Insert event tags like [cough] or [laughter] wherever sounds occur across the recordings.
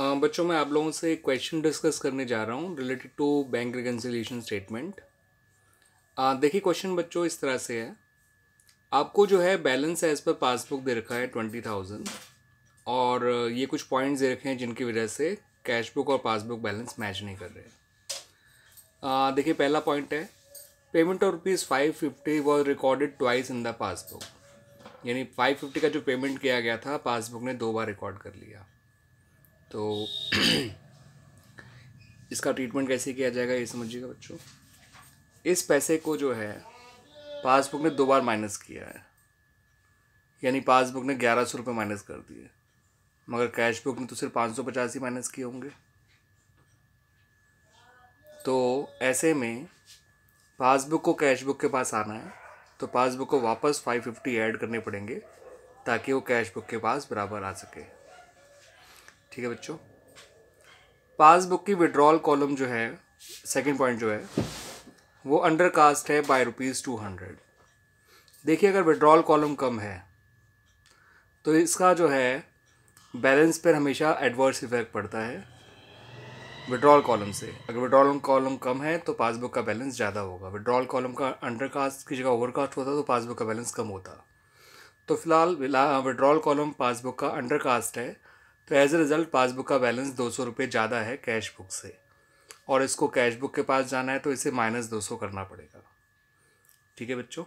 बच्चों मैं आप लोगों से एक क्वेश्चन डिस्कस करने जा रहा हूँ related to bank reconciliation statement देखिए क्वेश्चन बच्चों इस तरह से है आपको जो है बैलेंस एज पर पासबुक दे रखा है ट्वेंटी थाउजेंड और ये कुछ पॉइंट्स दे रखे हैं जिनकी वजह से कैशबुक और पासबुक बैलेंस मैच नहीं कर रहे देखिए पहला पॉइंट है payment of rupees five fifty was recorded twice in the passbook यानी फाइव फिफ्टी का जो पेमेंट किया गया था पासबुक ने दो बार रिकॉर्ड कर लिया तो [clears throat] इसका ट्रीटमेंट कैसे किया जाएगा ये समझिएगा बच्चों इस पैसे को जो है पासबुक ने दो बार माइनस किया है यानी पासबुक ने ग्यारह सौ रुपये माइनस कर दिए मगर कैश बुक ने तो सिर्फ पाँच सौ पचास ही माइनस किए होंगे तो ऐसे में पासबुक को कैश बुक के पास आना है तो पासबुक को वापस फाइव फिफ्टी ऐड करने पड़ेंगे ताकि वो कैश बुक के पास बराबर आ सके ठीक है बच्चों पासबुक की विड्रॉल कॉलम जो है सेकंड पॉइंट जो है वो अंडर कास्ट है बाय रुपीज़ टू हंड्रेड देखिए अगर विड्रॉल कॉलम कम है तो इसका जो है बैलेंस पर हमेशा एडवर्स इफेक्ट पड़ता है विड्रॉल कॉलम से अगर विड्रॉल कॉलम कम है तो पासबुक का बैलेंस ज़्यादा होगा विड्रॉल कॉलम का अंडर कास्ट की जगह ओवर कास्ट होता तो पासबुक का बैलेंस कम होता तो फिलहाल विड्रॉल कॉलम पासबुक का अंडर कास्ट है तो एज ए रिज़ल्ट पासबुक का बैलेंस दो सौ रुपये ज़्यादा है कैश बुक से और इसको कैश बुक के पास जाना है तो इसे माइनस दो सौ करना पड़ेगा ठीक है बच्चों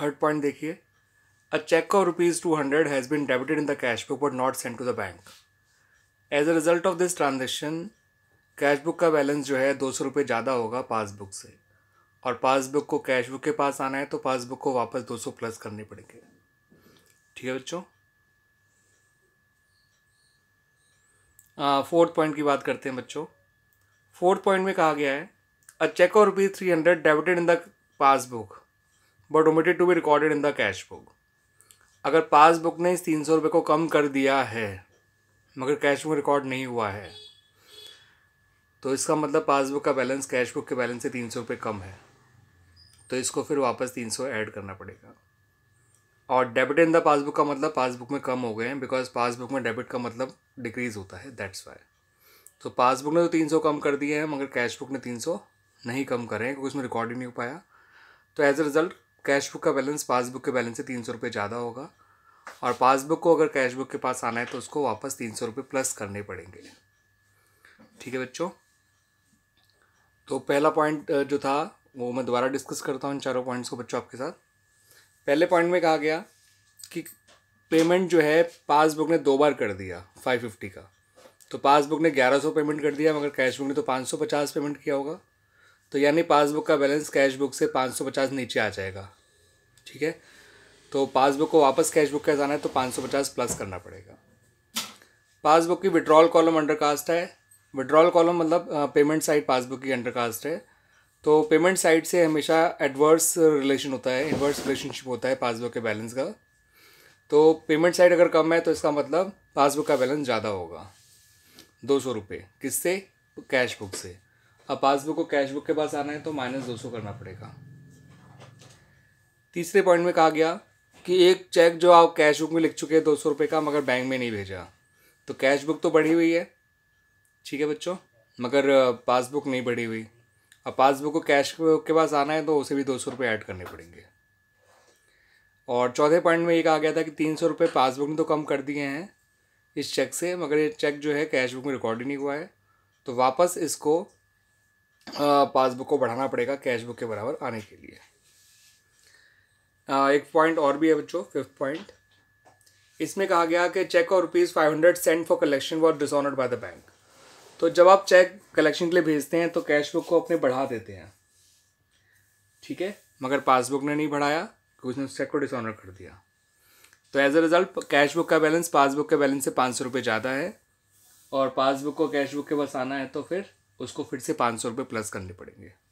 थर्ड पॉइंट देखिए a cheque of rupees two hundred has been debited in the cash book but not send to the bank as a result of this transaction cash book का बैलेंस जो है दो सौ रुपये ज़्यादा होगा पासबुक से और पासबुक को कैश बुक के पास आना है तो पासबुक को वापस दो सौ प्लस करने पड़ेंगे ठीक है बच्चों फोर्थ पॉइंट की बात करते हैं बच्चों फोर्थ पॉइंट में कहा गया है अ चेक और rupees three hundred debited in the passbook but omitted to be recorded in the cash book अगर पासबुक ने इस तीन सौ रुपये को कम कर दिया है मगर कैश बुक रिकॉर्ड नहीं हुआ है तो इसका मतलब पासबुक का बैलेंस कैश बुक के बैलेंस से तीन सौ रुपये कम है तो इसको फिर वापस तीन सौ ऐड करना पड़ेगा और डेबिट इन द पासबुक का मतलब पासबुक में कम हो गए हैं बिकॉज पासबुक में डेबिट का मतलब डिक्रीज़ होता है दैट्स वाई तो पासबुक ने तो तीन सौ कम कर दिए हैं मगर कैश बुक ने तीन सौ नहीं कम करे क्योंकि उसमें रिकॉर्ड ही नहीं हो पाया तो as a result cash book का बैलेंस पासबुक के बैलेंस से तीन सौ रुपये ज़्यादा होगा और पासबुक को अगर कैश बुक के पास आना है तो उसको वापस तीन सौ रुपये प्लस करने पड़ेंगे ठीक है बच्चों तो पहला पॉइंट जो था वो मैं दोबारा डिस्कस करता हूँ इन चारों पॉइंट्स को बच्चों आपके साथ पहले पॉइंट में कहा गया कि पेमेंट जो है पासबुक ने दो बार कर दिया फाइव फिफ्टी का तो पासबुक ने ग्यारह सौ पेमेंट कर दिया मगर कैशबुक ने तो पाँच सौ पचास पेमेंट किया होगा तो यानी पासबुक का बैलेंस कैशबुक से पाँच सौ पचास नीचे आ जाएगा ठीक है तो पासबुक को वापस कैशबुक का जाना है तो पाँच सौ पचास प्लस करना पड़ेगा पासबुक की विड्रॉल कॉलम अंडरकास्ट है विड्रॉल कॉलम मतलब पेमेंट साइड पासबुक की अंडरकास्ट है तो पेमेंट साइड से हमेशा एडवर्स रिलेशन होता है एडवर्स रिलेशनशिप होता है पासबुक के बैलेंस का तो पेमेंट साइड अगर कम है तो इसका मतलब पासबुक का बैलेंस ज़्यादा होगा दो सौ रुपये किससे कैश बुक से अब पासबुक को कैश बुक के पास आना है तो माइनस दो सौ करना पड़ेगा तीसरे पॉइंट में कहा गया कि एक चेक जो आप कैश बुक में लिख चुके हैं दो सौ रुपये का मगर बैंक में नहीं भेजा तो कैश बुक तो बढ़ी हुई है ठीक है बच्चों मगर पासबुक uh, नहीं बढ़ी हुई अब पासबुक को कैश के पास आना है तो उसे भी दो सौ रुपये ऐड करने पड़ेंगे और चौथे पॉइंट में ये कहा गया था कि तीन सौ रुपये पासबुक ने तो कम कर दिए हैं इस चेक से मगर ये चेक जो है कैश बुक में रिकॉर्ड ही नहीं हुआ है तो वापस इसको पासबुक को बढ़ाना पड़ेगा कैश बुक के बराबर आने के लिए आ, एक पॉइंट और भी है बच्चों फिफ्थ पॉइंट इसमें कहा गया कि चेक और rupees five hundred sent for collection were dishonoured by the bank तो जब आप चेक कलेक्शन के लिए भेजते हैं तो कैश बुक को अपने बढ़ा देते हैं ठीक है मगर पासबुक ने नहीं बढ़ाया उसने उस चेक को डिसऑनर कर दिया तो as a result cash book का बैलेंस पासबुक के बैलेंस से पाँच सौ रुपये ज़्यादा है और पासबुक को कैश बुक के बस आना है तो फिर उसको फिर से पाँच सौ रुपये प्लस करने पड़ेंगे